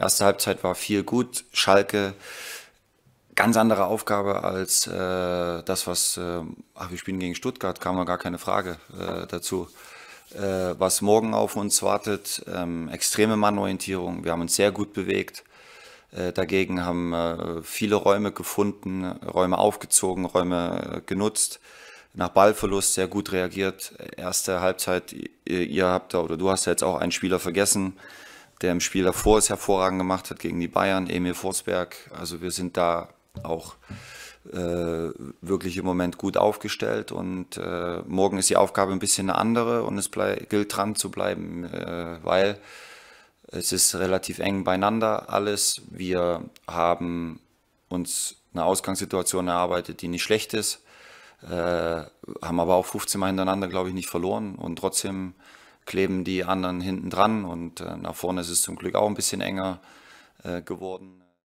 Erste Halbzeit war viel gut. Schalke ganz andere Aufgabe als äh, das, was äh, ach, wir spielen gegen Stuttgart, kam noch gar keine Frage äh, dazu. Äh, was morgen auf uns wartet, ähm, extreme Mannorientierung. Wir haben uns sehr gut bewegt. Äh, dagegen haben äh, viele Räume gefunden, Räume aufgezogen, Räume genutzt. Nach Ballverlust sehr gut reagiert. Erste Halbzeit, ihr, ihr habt da oder du hast ja jetzt auch einen Spieler vergessen der im Spiel davor es hervorragend gemacht hat gegen die Bayern, Emil Forsberg. Also wir sind da auch äh, wirklich im Moment gut aufgestellt und äh, morgen ist die Aufgabe ein bisschen eine andere und es gilt dran zu bleiben, äh, weil es ist relativ eng beieinander alles. Wir haben uns eine Ausgangssituation erarbeitet, die nicht schlecht ist, äh, haben aber auch 15 Mal hintereinander, glaube ich, nicht verloren und trotzdem kleben die anderen hinten dran und äh, nach vorne ist es zum Glück auch ein bisschen enger äh, geworden.